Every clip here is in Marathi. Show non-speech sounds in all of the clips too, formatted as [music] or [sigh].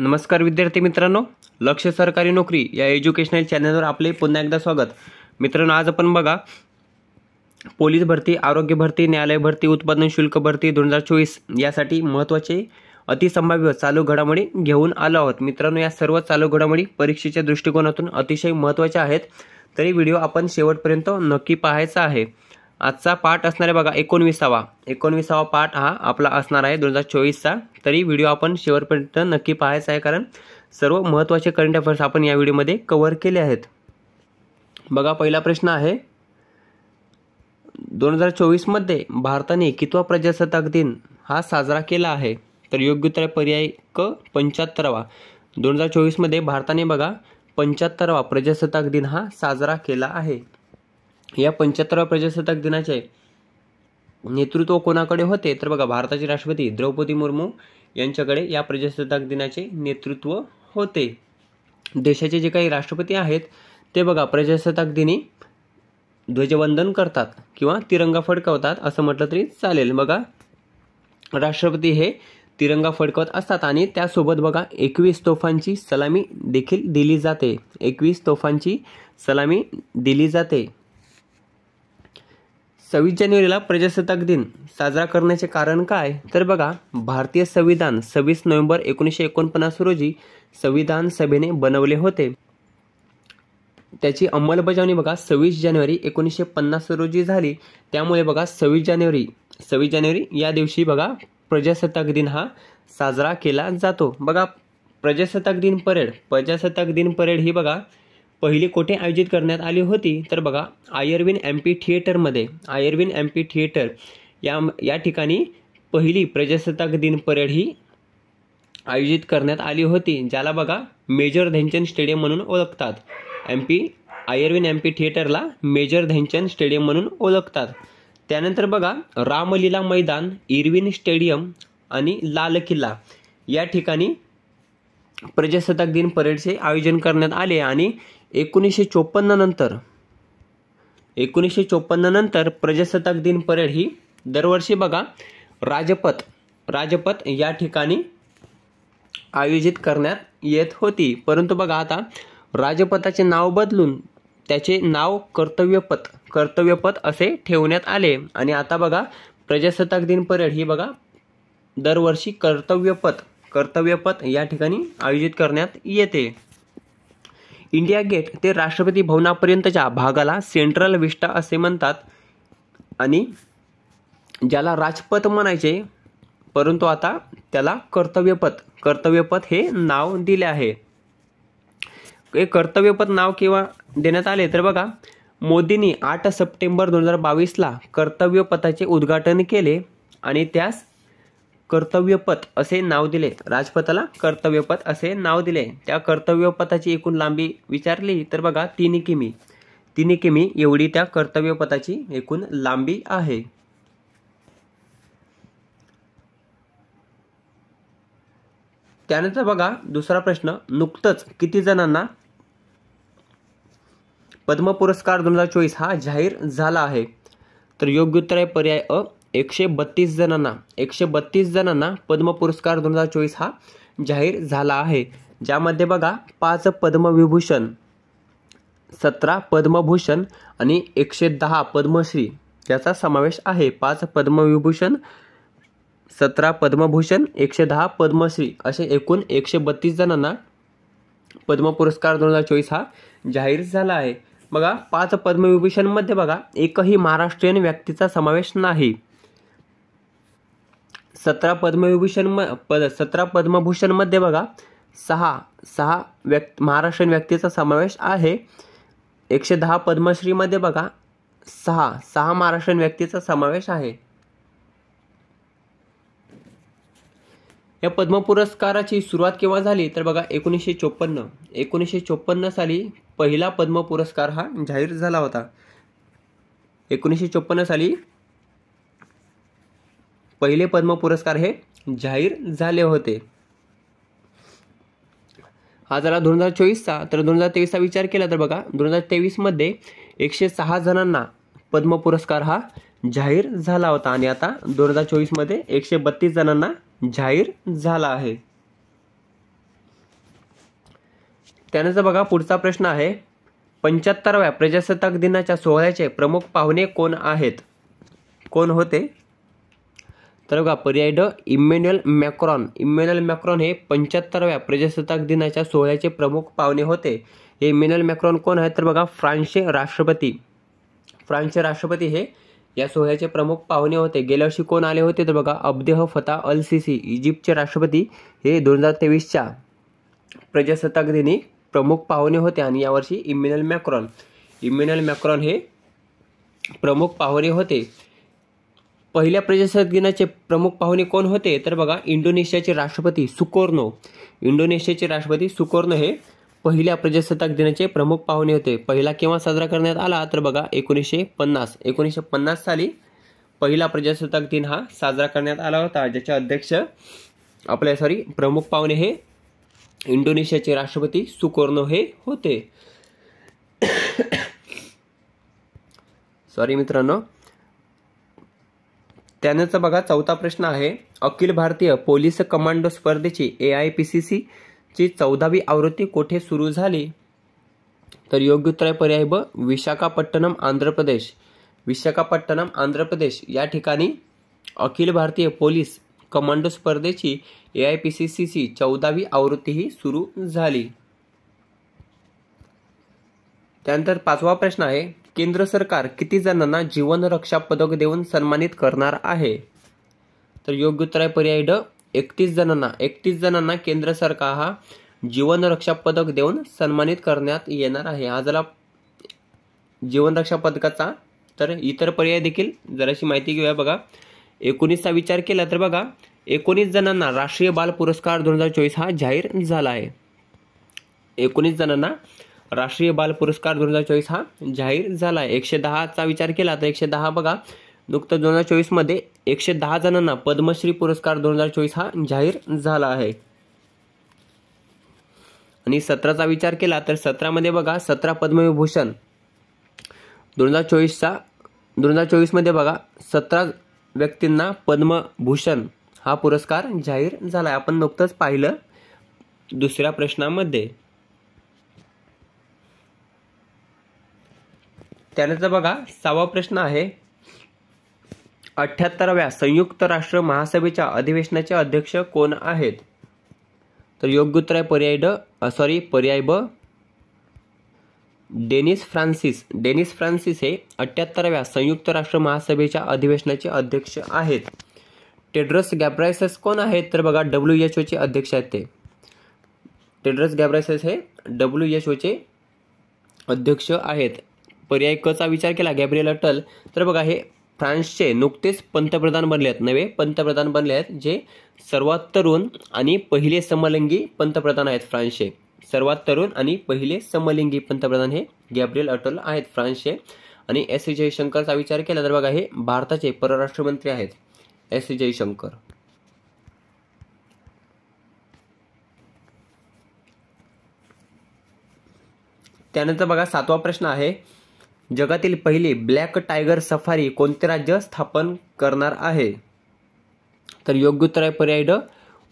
नमस्कार विद्यार्थी मित्रांनो लक्ष सरकारी नोकरी या एज्युकेशनल चॅनलवर आपले पुन्हा एकदा स्वागत मित्रांनो आज आपण बघा पोलीस भरती आरोग्य भरती न्यायालय भरती उत्पादन शुल्क भरती दोन हजार चोवीस यासाठी महत्त्वाचे अतिसंभाव्य चालू घडामोडी घेऊन आलो आहोत मित्रांनो या सर्व चालू घडामोडी परीक्षेच्या दृष्टिकोनातून अतिशय महत्त्वाच्या आहेत तरी व्हिडिओ आपण शेवटपर्यंत नक्की पाहायचा आहे आजचा पाठ असणार आहे बघा एकोणवीसावा एकोणवीसावा पाठ हा आपला असणार आहे दोन हजार चोवीसचा तरी व्हिडिओ आपण शेवटपर्यंत नक्की पाहायचा आहे कारण सर्व महत्त्वाचे करंट अफेअर्स आपण या व्हिडिओमध्ये कव्हर केले आहेत बघा पहिला प्रश्न आहे दोन हजार चोवीसमध्ये भारताने कितवा प्रजासत्ताक दिन हा साजरा केला आहे तर योग्य उत्तर पर्याय क पंच्याहत्तरावा दोन हजार चोवीसमध्ये भारताने बघा पंच्याहत्तरावा प्रजासत्ताक दिन हा साजरा केला आहे या पंच्याहत्तराव्या प्रजासत्ताक दिनाचे नेतृत्व कोणाकडे होते तर बघा भारताचे राष्ट्रपती द्रौपदी मुर्मू यांच्याकडे या प्रजासत्ताक दिनाचे नेतृत्व होते देशाचे जे काही राष्ट्रपती आहेत ते बघा प्रजासत्ताक दिनी ध्वजवंदन करतात किंवा तिरंगा फडकवतात असं म्हटलं तरी चालेल बघा राष्ट्रपती हे तिरंगा फडकवत असतात आणि त्यासोबत बघा एकवीस तोफांची सलामी देखील दिली जाते एकवीस तोफांची सलामी दिली जाते सव्वीस जानेवारीला प्रजासत्ताक दिन साजरा करण्याचे कारण काय तर बघा भारतीय संविधान सव्वीस नोव्हेंबर एकोणीसशे एकोणपन्नास रोजी संविधान सभेने बनवले होते त्याची अंमलबजावणी बघा सव्वीस जानेवारी एकोणीसशे पन्नास रोजी झाली त्यामुळे बघा सव्वीस जानेवारी सव्वीस जानेवारी या दिवशी बघा प्रजासत्ताक दिन हा साजरा केला जातो बघा प्रजासत्ताक दिन परेड प्रजासत्ताक दिन परेड ही बघा पहिली कोठे आयोजित करण्यात आली होती तर बघा आयर्विन पी थिएटरमध्ये आयर्विन पी थिएटर या या ठिकाणी पहिली प्रजासत्ताक दिन परेड ही आयोजित करण्यात आली होती ज्याला बघा मेजर धनचंद स्टेडियम म्हणून ओळखतात M P Irwin M P थिएटरला मेजर धनचंद स्टेडियम म्हणून ओळखतात त्यानंतर बघा रामलीला मैदान इरविन स्टेडियम आणि लाल किल्ला या ठिकाणी प्रजासत्ताक दिन परेडचे आयोजन करण्यात आले आणि एकोणीसशे नंतर एकोणीसशे नंतर प्रजासत्ताक दिन परेड ही दरवर्षी बघा राजपथ राजपथ या ठिकाणी आयोजित करण्यात येत होती परंतु बघा आता राजपथाचे नाव बदलून त्याचे नाव कर्तव्यपथ कर्तव्यपथ असे ठेवण्यात आले आणि आता बघा प्रजासत्ताक दिन परेड ही बघा दरवर्षी कर्तव्यपथ कर्तव्यपथ या ठिकाणी आयोजित करण्यात येते इंडिया गेट ते राष्ट्रपती भवनापर्यंतच्या भागाला सेंट्रल विस्टा असे म्हणतात आणि ज्याला राजपथ म्हणायचे परंतु आता त्याला कर्तव्यपथ कर्तव्यपथ हे नाव दिले आहे हे कर्तव्यपथ नाव किंवा देण्यात आले तर बघा मोदींनी आठ सप्टेंबर दोन हजार बावीसला कर्तव्यपथाचे उद्घाटन केले आणि त्यास कर्तव्यपथ असे नाव दिले राजपथाला कर्तव्यपथ असे नाव दिले त्या कर्तव्यपथाची एकूण लांबी विचारली तर बघा तीन किमी तीन किमी एवढी त्या कर्तव्यपथाची एकूण लांबी आहे त्यानंतर बघा दुसरा प्रश्न नुकतंच किती जणांना पद्म पुरस्कार दोन हजार चोवीस हा जाहीर झाला आहे तर योग्य उत्तर आहे पर्याय अ एकशे बत्तीस जणांना एकशे बत्तीस जणांना पद्म पुरस्कार दोन हजार चोवीस हा जाहीर झाला आहे ज्यामध्ये बघा पाच पद्मविभूषण सतरा पद्मभूषण आणि एकशे दहा पद्मश्री याचा समावेश आहे पाच पद्मविभूषण सतरा पद्मभूषण एकशे दहा पद्मश्री असे एकूण एकशे बत्तीस जणांना पद्म पुरस्कार दोन हजार चोवीस हा जाहीर झाला आहे बघा पाच पद्मविभूषणमध्ये बघा एकही महाराष्ट्रीयन व्यक्तीचा समावेश नाही सतरा पद्मविभूषण म पद सतरा पद्मभूषणमध्ये बघा सहा सहा व्यक् महाराष्ट्रीयन व्यक्तीचा समावेश आहे एकशे दहा पद्मश्रीमध्ये बघा सहा सहा महाराष्ट्रीयन व्यक्तीचा समावेश आहे या पद्म पुरस्काराची सुरुवात केव्हा झाली तर बघा एकोणीसशे चोपन्न एकोणीसशे चोपन्न साली पहिला पद्म पुरस्कार हा जाहीर झाला होता एकोणीसशे चोपन्न साली पहिले पद्म पुरस्कार हे जाहीर झाले होते हा जरा दोन हजार चोवीसचा तर दोन हजार तेवीसचा विचार केला तर बघा दोन हजार तेवीसमध्ये एकशे सहा जणांना पद्म पुरस्कार हा जाहीर झाला होता आणि आता दोन हजार चोवीसमध्ये एकशे बत्तीस जणांना जाहीर झाला आहे त्यानंतर बघा पुढचा प्रश्न आहे पंच्याहत्तराव्या प्रजासत्ताक दिनाच्या सोहळ्याचे प्रमुख पाहुणे कोण आहेत कोण होते तर बघा पर्याय ड इम्मॅन्युअल मॅक्रॉन इमॅन्युएल मॅक्रॉन हे पंच्याहत्तरव्या प्रजासत्ताक दिनाच्या सोहळ्याचे प्रमुख पाहुणे होते हे इम्मॅन्युअल मॅक्रॉन कोण आहेत तर बघा फ्रान्सचे राष्ट्रपती फ्रान्सचे राष्ट्रपती हे या सोहळ्याचे प्रमुख पाहुणे होते गेल्या वर्षी कोण आले होते तर बघा अब्देह फता अल सिसी इजिप्तचे राष्ट्रपती हे दोन हजार तेवीसच्या प्रजासत्ताक दिनी प्रमुख पाहुणे होते आणि यावर्षी इम्युनल मॅक्रॉन इम्युनल मॅक्रॉन हे प्रमुख पाहुणे होते पहिल्या प्रजासत्ताक दिनाचे प्रमुख पाहुणे कोण होते तर बघा इंडोनेशियाचे राष्ट्रपती सुकोर्नो इंडोनेशियाचे राष्ट्रपती सुकोर्नो हे पहिल्या प्रजासत्ताक दिनाचे प्रमुख पाहुणे होते पहिला केव्हा साजरा करण्यात आला तर बघा एकोणीसशे पन्नास एकोणीसशे पन्नास साली पहिला प्रजासत्ताक दिन हा साजरा करण्यात आला होता ज्याचे अध्यक्ष आपल्या सॉरी प्रमुख पाहुणे हे इंडोनेशियाचे राष्ट्रपती सुकोर्नो हे होते सॉरी [coughs] मित्रांनो त्यानंतर बघा चौथा प्रश्न आहे अखिल भारतीय पोलीस कमांडो स्पर्धेची A I P C C ची चौदावी आवृत्ती कोठे सुरू झाली तर योग्य उत्तर आहे पर्याय ब विशाखापट्टणम आंध्र प्रदेश विशाखापट्टणम आंध्र प्रदेश या ठिकाणी अखिल भारतीय पोलीस कमांडो स्पर्धेची A I P C C ची चौदावी आवृत्तीही सुरू झाली त्यानंतर पाचवा प्रश्न आहे केंद्र सरकार किती जणांना जीवन रक्षा पदक देऊन सन्मानित करणार आहे तर योग्य उत्तर आहे पर्याय ड एकतीस जणांना एकतीस जणांना केंद्र सरकार हा जीवन रक्षा पदक देऊन सन्मानित करण्यात येणार आहे हा झाला जीवन रक्षा पदकाचा तर इतर पर्याय देखील जराशी माहिती घेऊया बघा एकोणीसचा विचार केला तर बघा एकोणीस जणांना राष्ट्रीय बाल पुरस्कार दोन हजार चोवीस हा जाहीर झाला आहे एकोणीस जणांना राष्ट्रीय बाल पुरस्कार दोन हजार चोवीस हा जाहीर झाला आहे एकशे दहाचा विचार केला तर एकशे दहा बघा नुकतं दोन हजार चोवीसमध्ये एकशे दहा जणांना पद्मश्री पुरस्कार दोन हजार चोवीस हा जाहीर झाला आहे आणि सतराचा विचार केला तर सतरामध्ये बघा सतरा पद्मविभूषण दोन हजार चोवीसचा दोन हजार चोवीसमध्ये बघा सतरा व्यक्तींना पद्मभूषण हा पुरस्कार जाहीर झाला आहे आपण नुकतंच पाहिलं दुसऱ्या प्रश्नामध्ये त्यानंतर बघा सहावा प्रश्न आहे अठ्ठ्याहत्तराव्या संयुक्त राष्ट्र महासभेच्या अधिवेशनाचे अध्यक्ष कोण आहेत तर योग्य उत्तर आहे पर्याय ड सॉरी पर्याय ब डेनिस फ्रान्सिस डेनिस फ्रान्सिस हे अठ्याहत्तराव्या संयुक्त राष्ट्र महासभेच्या अधिवेशनाचे अध्यक्ष आहेत टेड्रस गॅब्रायसस कोण आहेत तर बघा डब्ल्यू एच ओचे अध्यक्ष आहेत ते टेड्रस गॅब्रायसस हे डब्ल्यू एच ओचे अध्यक्ष आहेत पर्याय कचा विचार केला गॅब्रियल अटल तर बघा हे फ्रान्सचे नुकतेच पंतप्रधान बनले आहेत नवे पंतप्रधान बनले आहेत जे सर्वात तरुण आणि पहिले समलिंगी पंतप्रधान आहेत फ्रान्सचे सर्वात तरुण आणि पहिले समलिंगी पंतप्रधान हे गॅब्रियल अटल आहेत फ्रान्सचे आणि एस जयशंकरचा विचार केला तर बघा हे भारताचे परराष्ट्र मंत्री आहेत एस जयशंकर त्यानंतर बघा सातवा प्रश्न आहे जगातील पहिली ब्लॅक टायगर सफारी कोणते राज्य स्थापन करणार आहे तर योग्य उत्तर आहे पर्याय ड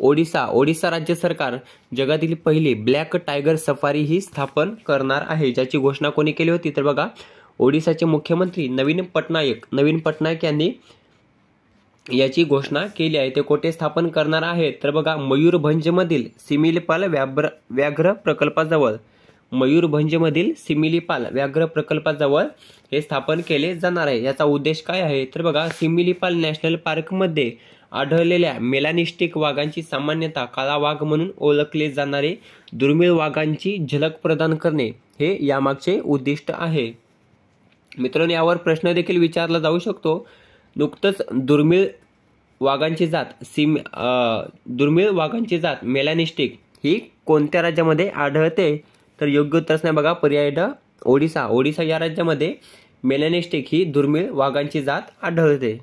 ओडिसा ओडिसा राज्य सरकार जगातील पहिली ब्लॅक टायगर सफारी ही स्थापन करणार आहे ज्याची घोषणा कोणी केली होती तर बघा ओडिसाचे मुख्यमंत्री नवीन पटनायक नवीन पटनायक यांनी याची घोषणा केली आहे ते कोठे स्थापन करणार आहे तर बघा मयूरभंजमधील सिमिलपाल व्याभ्र व्याघ्र प्रकल्पाजवळ मयूरभंजमधील सिमिलीपाल व्याघ्र प्रकल्पाजवळ हे स्थापन केले जाणार आहे याचा उद्देश काय आहे तर बघा सिमिलीपाल नॅशनल पार्कमध्ये आढळलेल्या मेलानिस्टिक वाघांची सामान्यतः काळा वाघ म्हणून ओळखले जाणारे दुर्मिळ वाघांची झलक प्रदान करणे हे यामागचे उद्दिष्ट आहे मित्रांनो यावर प्रश्न देखील विचारला जाऊ शकतो नुकतंच दुर्मिळ वाघांची जात सिम दुर्मिळ वाघांची जात मेलानिस्टिक ही कोणत्या राज्यामध्ये आढळते तर योग्य उत्तर असणार बघा पर्याय ड ओडिसा ओडिसा या राज्यामध्ये मेलॅनिस्टिक ही दुर्मिळ वाघांची जात आढळते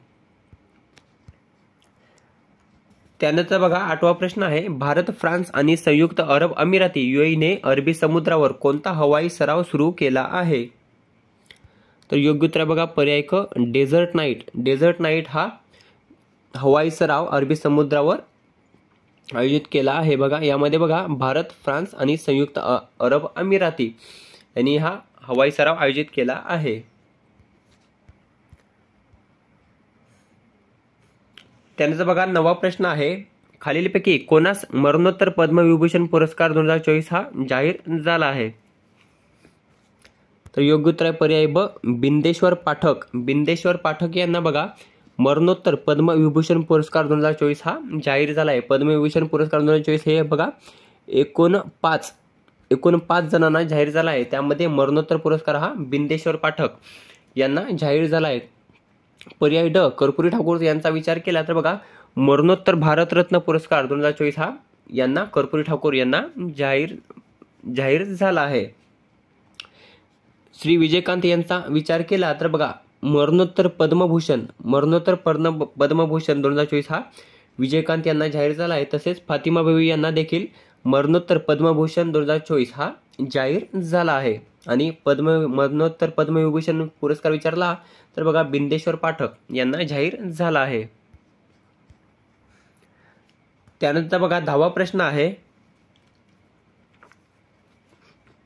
त्यानंतर बघा आठवा प्रश्न आहे भारत फ्रान्स आणि संयुक्त अरब अमिराती युएईने अरबी समुद्रावर कोणता हवाई सराव सुरू केला आहे तर योग्य उत्तर बघा पर्याय क डेझर्ट नाईट डेझर्ट नाईट हा हवाई सराव अरबी समुद्रावर आयोजित केला आहे बघा यामध्ये बघा भारत फ्रान्स आणि संयुक्त अरब अमिराती यांनी हा हवाई सराव आयोजित केला आहे त्यानंतर बघा नवा प्रश्न आहे खालीलपैकी कोणास मरणोत्तर पद्मविभूषण पुरस्कार दोन हजार चोवीस हा जाहीर झाला आहे तर योग्य उत्तर पर्याय ब बिंदेश्वर पाठक बिंदेश्वर पाठक यांना बघा मरणोत्तर पद्मविभूषण पुरस्कार दोन हजार चोवीस हा जाहीर झाला आहे पद्मविभूषण पुरस्कार दोन हजार चोवीस हे बघा एकूण पाच एकूण पाच जणांना जाहीर झाला आहे त्यामध्ये मरणोत्तर पुरस्कार हा बिंदेश्वर पाठक यांना जाहीर झाला आहे पर्याय ड कर्पुरी ठाकूर यांचा विचार केला तर बघा मरणोत्तर भारतरत्न पुरस्कार दोन हजार चोवीस हा यांना कर्पुरी ठाकूर यांना जाहीर जाहीर झाला आहे श्री विजयकांत यांचा विचार केला तर बघा मरणोत्तर पद्मभूषण मरणोत्तर पद्म पद्मभूषण दोन हजार चोवीस हा विजयकांत यांना जाहीर झाला आहे तसेच फातिमा बेबी यांना देखील मरणोत्तर पद्मभूषण दोन हजार चोवीस हा जाहीर झाला आहे आणि पद्म मरणोत्तर पद्मविभूषण पुरस्कार विचारला तर बघा बिंदेश्वर पाठक यांना जाहीर झाला आहे त्यानंतर बघा दहावा प्रश्न आहे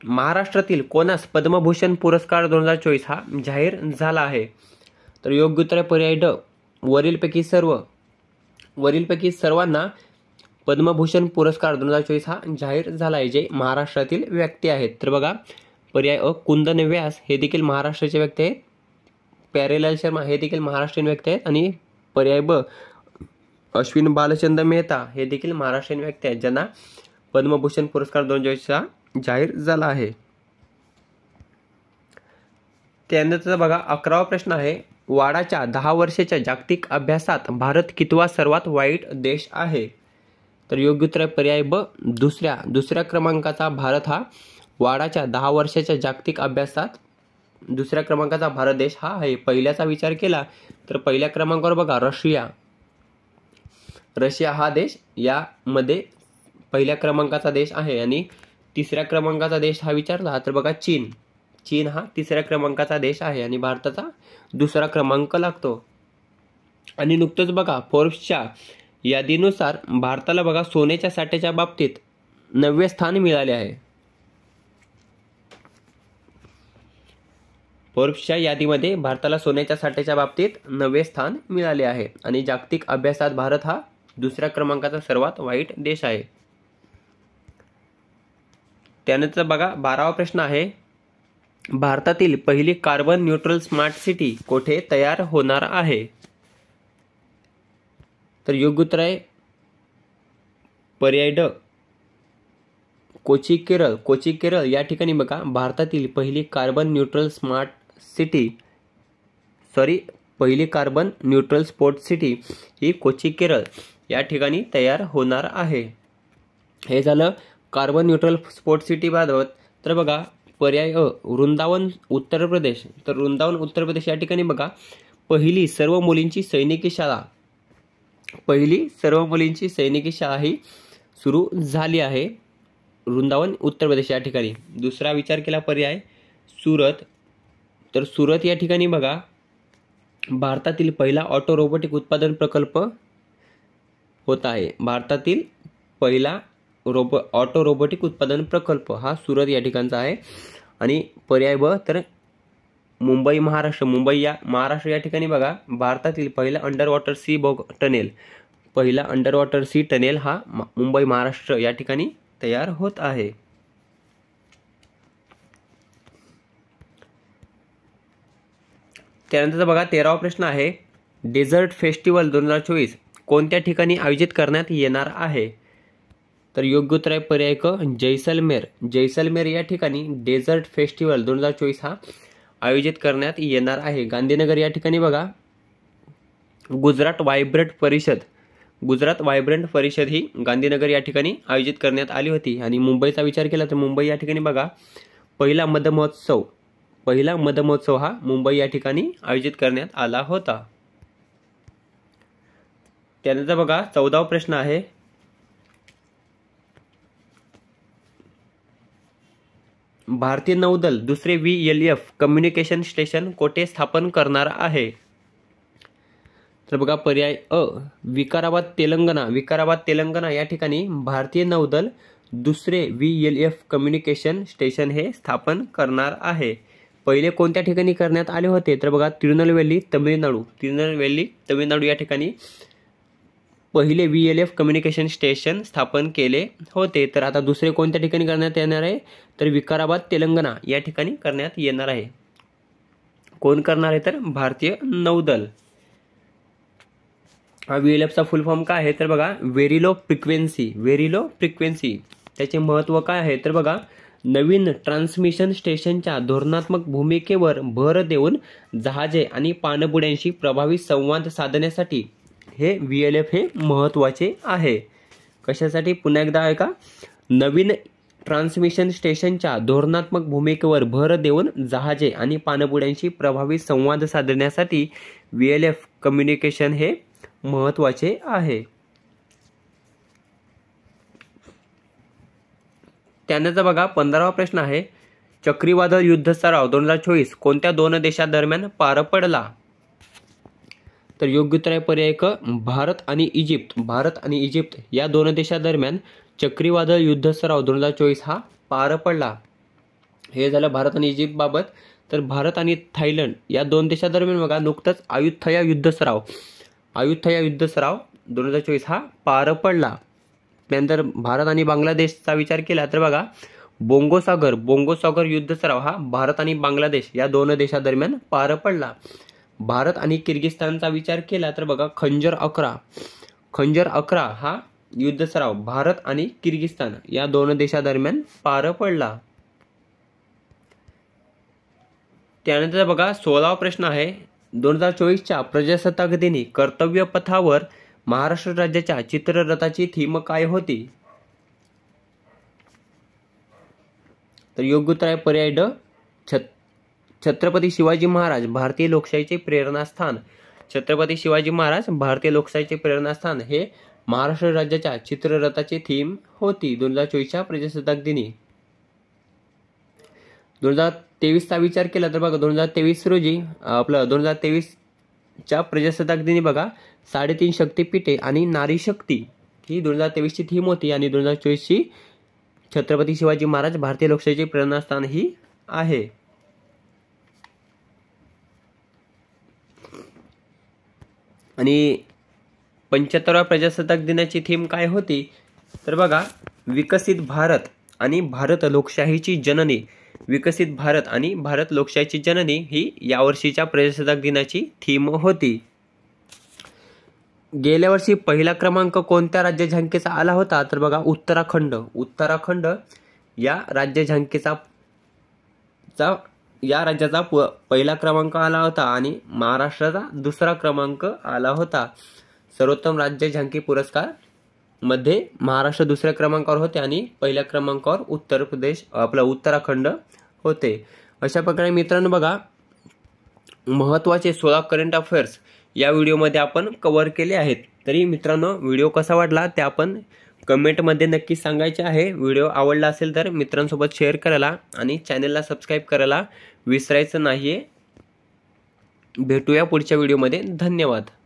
महाराष्ट्रातील कोणास पद्मभूषण पुरस्कार दोन हजार चोवीस हा जाहीर झाला आहे तर योग्य उत्तर पर्याय ड वरीलपैकी सर्व वरीलपैकी सर्वांना पद्मभूषण पुरस्कार दोन हजार चोवीस हा जाहीर झाला आहे जे महाराष्ट्रातील व्यक्ती आहेत तर बघा पर्याय अ कुंदन व्यास हे देखील महाराष्ट्राचे व्यक्ती आहेत पॅरेलाल शर्मा हे देखील महाराष्ट्रीयन व्यक्ती आहेत आणि पर्याय ब अश्विन बालचंद मेहता हे देखील महाराष्ट्रीयन व्यक्ती आहेत ज्यांना पद्मभूषण पुरस्कार दोन हजार हा जाहीर झाला आहे त्यानंतर बघा अकरावा प्रश्न आहे वाडाच्या दहा वर्षाच्या जागतिक अभ्यासात भारत कितवा सर्वात वाईट देश आहे तर योग्य उत्तर पर्याय ब दुसऱ्या दुसऱ्या क्रमांकाचा भारत हा वाडाच्या दहा वर्षाच्या जागतिक अभ्यासात दुसऱ्या क्रमांकाचा भारत देश हा आहे पहिल्याचा विचार केला तर पहिल्या क्रमांकावर बघा रशिया रशिया हा देश यामध्ये पहिल्या क्रमांकाचा देश आहे आणि तिसऱ्या क्रमांकाचा देश हा विचारला तर बघा चीन चीन हा तिसऱ्या क्रमांकाचा देश आहे आणि भारताचा दुसरा क्रमांक लागतो आणि नुकतंच बघा फोर्ब्सच्या यादीनुसार भारताला बघा सोन्याच्या साठ्याच्या बाबतीत नववे स्थान मिळाले आहे फोर्ब्सच्या यादीमध्ये भारताला सोन्याच्या साठ्याच्या बाबतीत नववे स्थान मिळाले आहे आणि जागतिक अभ्यासात भारत हा दुसऱ्या क्रमांकाचा सर्वात वाईट देश आहे त्यानंतर बघा बारावा प्रश्न आहे भारतातील पहिली कार्बन न्यूट्रल स्मार्ट सिटी कोठे तयार होणार आहे तर योग्य उत्तर आहे पर्याय ड कोची केरळ कोची केरळ या ठिकाणी बघा भारतातील पहिली carbon neutral smart city sorry पहिली कार्बन न्यूट्रल स्पोर्ट सिटी ही कोची केरळ या ठिकाणी तयार होणार आहे हे झालं कार्बन न्यूट्रल स्पोर्ट सिटी बाबत तर बघा पर्याय अ वृंदावन उत्तर प्रदेश तर वृंदावन उत्तर प्रदेश या ठिकाणी बघा पहिली सर्व मुलींची सैनिकी शाळा पहिली सर्व मुलींची सैनिकी शाळा ही सुरू झाली आहे वृंदावन उत्तर प्रदेश या ठिकाणी दुसरा विचार केला पर्याय सुरत तर सुरत या ठिकाणी बघा भारतातील पहिला ऑटो रोबोटिक उत्पादन प्रकल्प होत आहे भारतातील पहिला रोबो ऑटो रोबोटिक उत्पादन प्रकल्प हा सुरत या ठिकाणचा आहे आणि पर्याय ब तर मुंबई महाराष्ट्र मुंबई या महाराष्ट्र या ठिकाणी बघा भारतातील पहिला अंडर वॉटर सी बोग टनेल पहिला अंडर वॉटर सी टनेल हा मुंबई महाराष्ट्र या ठिकाणी तयार होत आहे त्यानंतर बघा तेरावा प्रश्न आहे डेझर्ट फेस्टिवल दोन हजार चोवीस कोणत्या ठिकाणी आयोजित करण्यात येणार आहे तर योग्य उत्तर आहे पर्याय क जैसलमेर जैसलमेर या ठिकाणी डेझर्ट फेस्टिवल दोन हजार चोवीस हा आयोजित करण्यात येणार आहे गांधीनगर या ठिकाणी बघा गुजरात व्हायब्रंट परिषद गुजरात व्हायब्रंट परिषद ही गांधीनगर या ठिकाणी आयोजित करण्यात आली होती आणि मुंबईचा विचार केला तर मुंबई या ठिकाणी बघा पहिला मधमहोत्सव पहिला मधमहोत्सव हा मुंबई या ठिकाणी आयोजित करण्यात आला होता त्यानंतर बघा चौदावा प्रश्न आहे भारतीय नौदल दुसरे V L F communication station कोठे स्थापन करणार आहे तर बघा पर्याय अ विकाराबाद तेलंगणा विकाराबाद तेलंगणा या ठिकाणी भारतीय नौदल दुसरे V L F communication station हे स्थापन करणार आहे पहिले कोणत्या ठिकाणी करण्यात आले होते तर बघा तिरुनलवेली तमिळनाडू तिरुनलवेली तमिळनाडू या ठिकाणी पहिले V L F communication station स्थापन केले होते तर आता दुसरे कोणत्या ठिकाणी करण्यात येणार आहे तर विकाराबाद तेलंगणा या ठिकाणी करण्यात येणार आहे कोण करणार आहे तर भारतीय नौदल हा व्ही एल एफचा फुल फॉर्म काय आहे तर बघा very low frequency very low frequency त्याचे महत्त्व काय आहे तर बघा नवीन ट्रान्समिशन स्टेशनच्या धोरणात्मक भूमिकेवर भर देऊन जहाजे आणि पाणबुड्यांशी प्रभावी संवाद साधण्यासाठी हे व्ही एल एफ हे महत्त्वाचे आहे कशासाठी पुन्हा एकदा आहे का नवीन ट्रान्समिशन स्टेशनच्या धोरणात्मक भूमिकेवर भर देऊन जहाजे आणि पाणबुड्यांशी प्रभावी संवाद साधण्यासाठी व्ही एल एफ कम्युनिकेशन हे महत्त्वाचे आहे त्यानंतर बघा पंधरावा प्रश्न आहे चक्रीवादळ युद्ध सराव दोन हजार चोवीस कोणत्या दोन देशांदरम्यान पार पडला तर योग्य आहे पर्याय क भारत आणि इजिप्त भारत आणि इजिप्त या दोन देशादरम्यान चक्रीवादळ युद्ध सराव दोन हजार चोवीस हा पार पडला हे झालं भारत आणि इजिप्त बाबत तर भारत आणि थायलंड या दोन देशादरम्यान बघा नुकतंच अयुथया युद्ध सराव अयुथया युद्ध सराव दोन हजार चोवीस हा पार पडला त्यानंतर भारत आणि बांगलादेशचा विचार केला तर बघा बोंगोसागर बोंगोसागर युद्ध सराव हा भारत आणि बांगलादेश या दोन देशादरम्यान पार पडला भारत आणि किर्गिस्तानचा विचार केला तर बघा खंजर अकरा खंजर अकरा हा युद्ध सराव भारत आणि किर्गिस्तान या दोन देशादरम्यान पार पडला त्यानंतर बघा सोळावा प्रश्न आहे दोन हजार चोवीसच्या प्रजासत्ताक दिनी कर्तव्य पथावर महाराष्ट्र राज्याच्या चित्ररथाची थीम काय होती तर योग्य उत्तर आहे पर्याय ड छत छत्रपती शिवाजी महाराज भारतीय लोकशाहीचे प्रेरणास्थान छत्रपती शिवाजी महाराज भारतीय लोकशाहीचे प्रेरणास्थान हे महाराष्ट्र राज्याच्या चित्ररथाची थीम होती दोन हजार चोवीसच्या प्रजासत्ताक दिनी दोन हजार तेवीसचा विचार केला तर बघा दोन हजार तेवीस रोजी आपलं दोन हजार तेवीसच्या प्रजासत्ताक दिनी बघा साडेतीन शक्तीपीठे आणि नारी शक्ती ही दोन हजार तेवीसची थीम होती आणि दोन हजार चोवीसची छत्रपती शिवाजी महाराज भारतीय लोकशाहीचे प्रेरणास्थान ही आहे आणि पंच्याहत्तराव्या प्रजासत्ताक दिनाची थीम काय होती तर बघा विकसित भारत आणि भारत लोकशाहीची जननी विकसित भारत आणि भारत लोकशाहीची जननी ही यावर्षीच्या प्रजासत्ताक दिनाची थीम होती गेल्या वर्षी पहिला क्रमांक कोणत्या राज्य झांकेचा आला होता तर बघा उत्तराखंड उत्तराखंड या राज्य झांकेचा या राज्याचा प पहिला क्रमांक आला होता आणि महाराष्ट्राचा दुसरा क्रमांक आला होता सर्वोत्तम राज्य झांकी पुरस्कार मध्ये महाराष्ट्र दुसऱ्या क्रमांकावर होते आणि पहिल्या क्रमांकावर उत्तर प्रदेश आपला उत्तराखंड होते अशा प्रकारे मित्रांनो बघा महत्त्वाचे सोळा करंट अफेअर्स या व्हिडिओमध्ये आपण कवर केले आहेत तरी मित्रांनो व्हिडिओ कसा वाटला ते आपण कमेंटमध्ये नक्की सांगायचे आहे व्हिडिओ आवडला असेल तर मित्रांसोबत शेअर करायला आणि चॅनलला सबस्क्राईब करायला विसरायचं नाही आहे भेटूया पुढच्या व्हिडिओमध्ये धन्यवाद